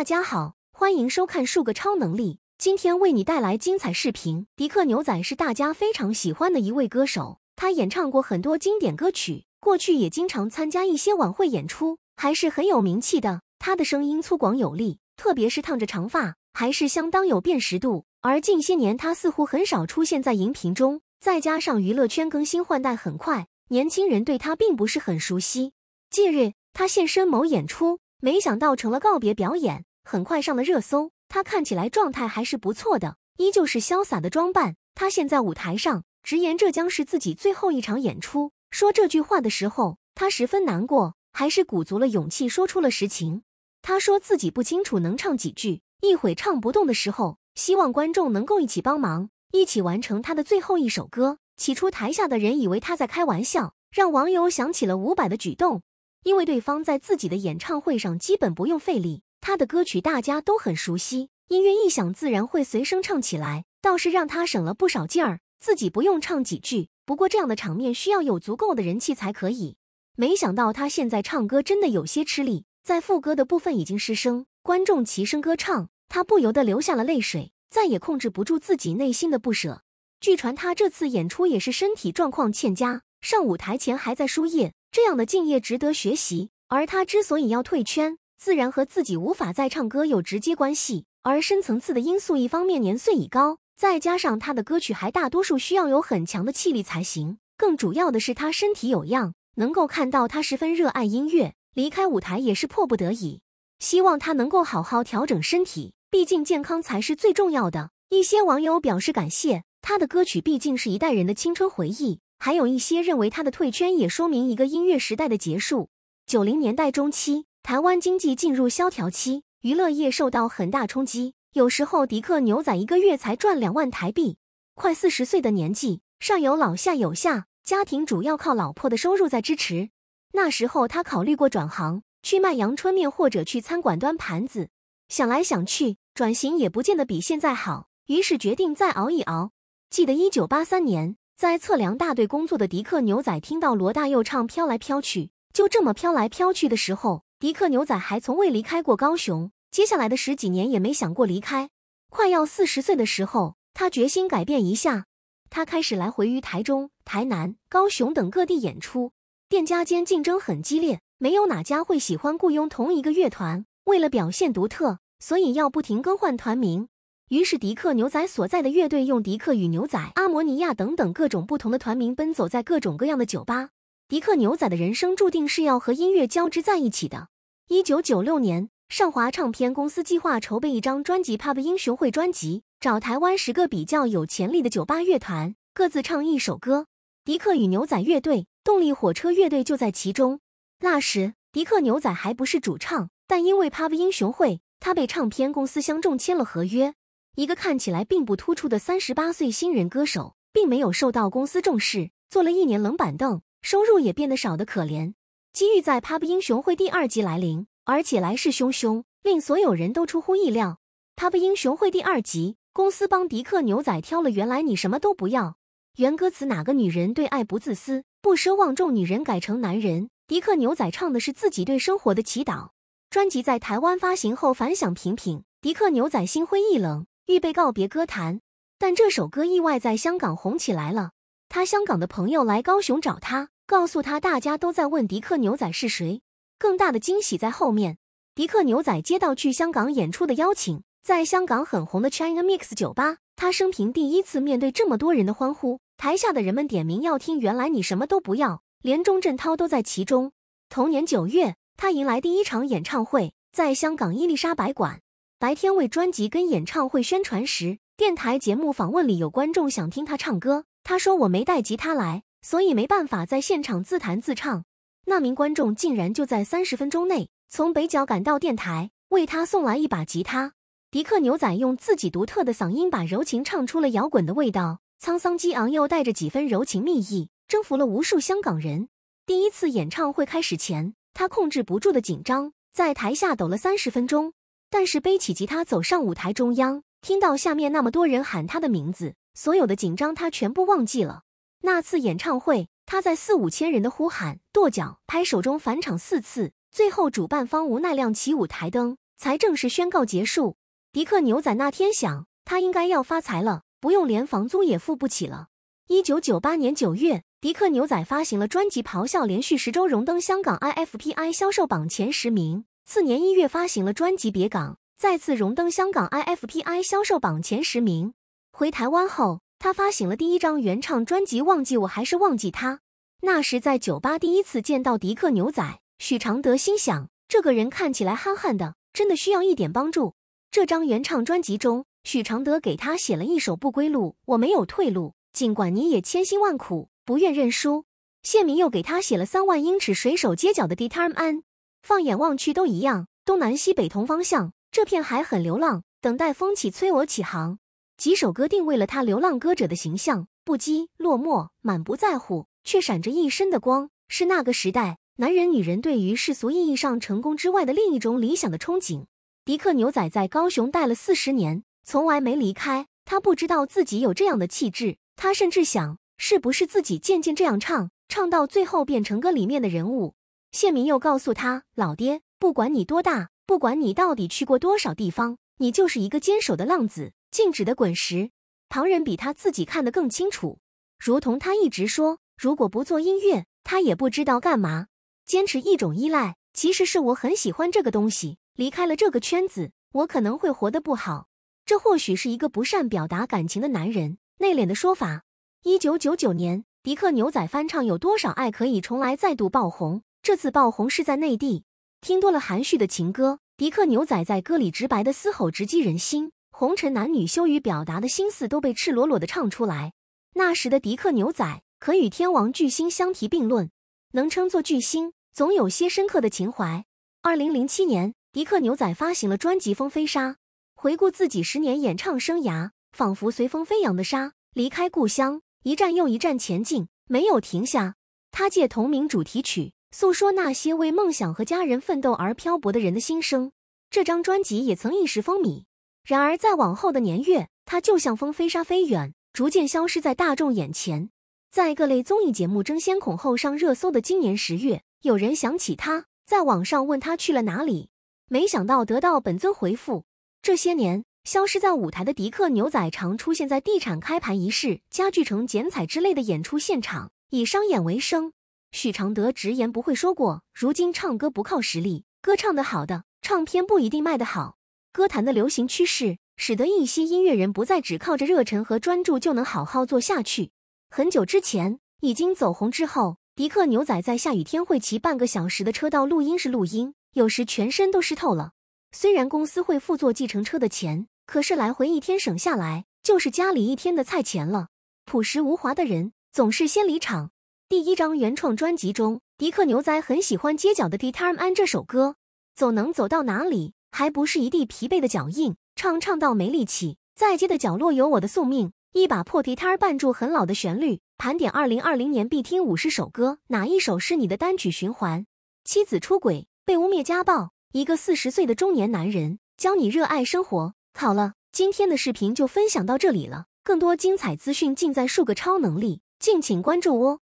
大家好，欢迎收看数个超能力。今天为你带来精彩视频。迪克牛仔是大家非常喜欢的一位歌手，他演唱过很多经典歌曲，过去也经常参加一些晚会演出，还是很有名气的。他的声音粗犷有力，特别是烫着长发，还是相当有辨识度。而近些年他似乎很少出现在荧屏中，再加上娱乐圈更新换代很快，年轻人对他并不是很熟悉。近日他现身某演出，没想到成了告别表演。很快上了热搜，他看起来状态还是不错的，依旧是潇洒的装扮。他现在舞台上直言，这将是自己最后一场演出。说这句话的时候，他十分难过，还是鼓足了勇气说出了实情。他说自己不清楚能唱几句，一会唱不动的时候，希望观众能够一起帮忙，一起完成他的最后一首歌。起初台下的人以为他在开玩笑，让网友想起了伍佰的举动，因为对方在自己的演唱会上基本不用费力。他的歌曲大家都很熟悉，音乐一响，自然会随声唱起来，倒是让他省了不少劲儿，自己不用唱几句。不过这样的场面需要有足够的人气才可以。没想到他现在唱歌真的有些吃力，在副歌的部分已经失声，观众齐声歌唱，他不由得流下了泪水，再也控制不住自己内心的不舍。据传他这次演出也是身体状况欠佳，上舞台前还在输液。这样的敬业值得学习。而他之所以要退圈。自然和自己无法再唱歌有直接关系，而深层次的因素，一方面年岁已高，再加上他的歌曲还大多数需要有很强的气力才行。更主要的是他身体有恙，能够看到他十分热爱音乐，离开舞台也是迫不得已。希望他能够好好调整身体，毕竟健康才是最重要的。一些网友表示感谢，他的歌曲毕竟是一代人的青春回忆。还有一些认为他的退圈也说明一个音乐时代的结束。九零年代中期。台湾经济进入萧条期，娱乐业受到很大冲击。有时候，迪克牛仔一个月才赚两万台币，快四十岁的年纪，上有老下有下，家庭主要靠老婆的收入在支持。那时候，他考虑过转行去卖阳春面或者去餐馆端盘子，想来想去，转型也不见得比现在好，于是决定再熬一熬。记得一九八三年，在测量大队工作的迪克牛仔听到罗大佑唱《飘来飘去》，就这么飘来飘去的时候。迪克牛仔还从未离开过高雄，接下来的十几年也没想过离开。快要四十岁的时候，他决心改变一下，他开始来回于台中、台南、高雄等各地演出。店家间竞争很激烈，没有哪家会喜欢雇佣同一个乐团。为了表现独特，所以要不停更换团名。于是，迪克牛仔所在的乐队用迪克与牛仔、阿摩尼亚等等各种不同的团名，奔走在各种各样的酒吧。迪克牛仔的人生注定是要和音乐交织在一起的。一九九六年，上华唱片公司计划筹备一张专辑《PUB 英雄会》专辑，找台湾十个比较有潜力的酒吧乐团，各自唱一首歌。迪克与牛仔乐队、动力火车乐队就在其中。那时，迪克牛仔还不是主唱，但因为《PUB 英雄会》，他被唱片公司相中，签了合约。一个看起来并不突出的三十八岁新人歌手，并没有受到公司重视，坐了一年冷板凳。收入也变得少得可怜。机遇在《PUB 英雄会》第二季来临，而且来势汹汹，令所有人都出乎意料。《PUB 英雄会》第二集，公司帮迪克牛仔挑了《原来你什么都不要》原歌词，哪个女人对爱不自私，不奢望众女人改成男人。迪克牛仔唱的是自己对生活的祈祷。专辑在台湾发行后反响平平，迪克牛仔心灰意冷，预备告别歌坛，但这首歌意外在香港红起来了。他香港的朋友来高雄找他，告诉他大家都在问迪克牛仔是谁。更大的惊喜在后面。迪克牛仔接到去香港演出的邀请，在香港很红的 Chinamix 酒吧，他生平第一次面对这么多人的欢呼。台下的人们点名要听《原来你什么都不要》，连钟镇涛都在其中。同年九月，他迎来第一场演唱会，在香港伊丽莎白馆。白天为专辑跟演唱会宣传时，电台节目访问里有观众想听他唱歌。他说我没带吉他来，所以没办法在现场自弹自唱。那名观众竟然就在三十分钟内从北角赶到电台，为他送来一把吉他。迪克牛仔用自己独特的嗓音，把柔情唱出了摇滚的味道，沧桑激昂又带着几分柔情蜜意，征服了无数香港人。第一次演唱会开始前，他控制不住的紧张，在台下抖了三十分钟，但是背起吉他走上舞台中央，听到下面那么多人喊他的名字。所有的紧张，他全部忘记了。那次演唱会，他在四五千人的呼喊、跺脚、拍手中返场四次，最后主办方无奈亮起舞台灯，才正式宣告结束。迪克牛仔那天想，他应该要发财了，不用连房租也付不起了。一九九八年九月，迪克牛仔发行了专辑《咆哮》，连续十周荣登香港 IFPI 销售榜前十名。次年一月，发行了专辑《别港》，再次荣登香港 IFPI 销售榜前十名。回台湾后，他发行了第一张原唱专辑《忘记我还是忘记他》。那时在酒吧第一次见到迪克牛仔，许常德心想，这个人看起来憨憨的，真的需要一点帮助。这张原唱专辑中，许常德给他写了一首《不归路》，我没有退路，尽管你也千辛万苦，不愿认输。谢明又给他写了《三万英尺水手街角的 Determine》，放眼望去都一样，东南西北同方向，这片海很流浪，等待风起催我起航。几首歌定位了他流浪歌者的形象，不羁、落寞、满不在乎，却闪着一身的光，是那个时代男人女人对于世俗意义上成功之外的另一种理想的憧憬。迪克牛仔在高雄待了四十年，从来没离开。他不知道自己有这样的气质，他甚至想，是不是自己渐渐这样唱，唱到最后变成歌里面的人物？谢明又告诉他：“老爹，不管你多大，不管你到底去过多少地方，你就是一个坚守的浪子。”静止的滚石，旁人比他自己看得更清楚。如同他一直说，如果不做音乐，他也不知道干嘛。坚持一种依赖，其实是我很喜欢这个东西。离开了这个圈子，我可能会活得不好。这或许是一个不善表达感情的男人内敛的说法。一九九九年，迪克牛仔翻唱《有多少爱可以重来》再度爆红，这次爆红是在内地。听多了含蓄的情歌，迪克牛仔在歌里直白的嘶吼直击人心。红尘男女羞于表达的心思都被赤裸裸的唱出来。那时的迪克牛仔可与天王巨星相提并论，能称作巨星，总有些深刻的情怀。二零零七年，迪克牛仔发行了专辑《风飞沙》，回顾自己十年演唱生涯，仿佛随风飞扬的沙，离开故乡，一站又一站前进，没有停下。他借同名主题曲诉说那些为梦想和家人奋斗而漂泊的人的心声。这张专辑也曾一时风靡。然而，在往后的年月，他就像风飞沙飞远，逐渐消失在大众眼前。在各类综艺节目争先恐后上热搜的今年十月，有人想起他，在网上问他去了哪里，没想到得到本尊回复：这些年消失在舞台的迪克牛仔，常出现在地产开盘仪式、家具城剪彩之类的演出现场，以商演为生。许常德直言不讳说过：如今唱歌不靠实力，歌唱得好的，唱片不一定卖得好。歌坛的流行趋势使得一些音乐人不再只靠着热忱和专注就能好好做下去。很久之前已经走红之后，迪克牛仔在下雨天会骑半个小时的车到录音室录音，有时全身都湿透了。虽然公司会付坐计程车的钱，可是来回一天省下来就是家里一天的菜钱了。朴实无华的人总是先离场。第一张原创专辑中，迪克牛仔很喜欢街角的《Determine》这首歌，总能走到哪里。还不是一地疲惫的脚印，唱唱到没力气。在街的角落有我的宿命，一把破地摊儿伴住很老的旋律。盘点二零二零年必听五十首歌，哪一首是你的单曲循环？妻子出轨，被污蔑家暴，一个四十岁的中年男人教你热爱生活。好了，今天的视频就分享到这里了，更多精彩资讯尽在数个超能力，敬请关注哦。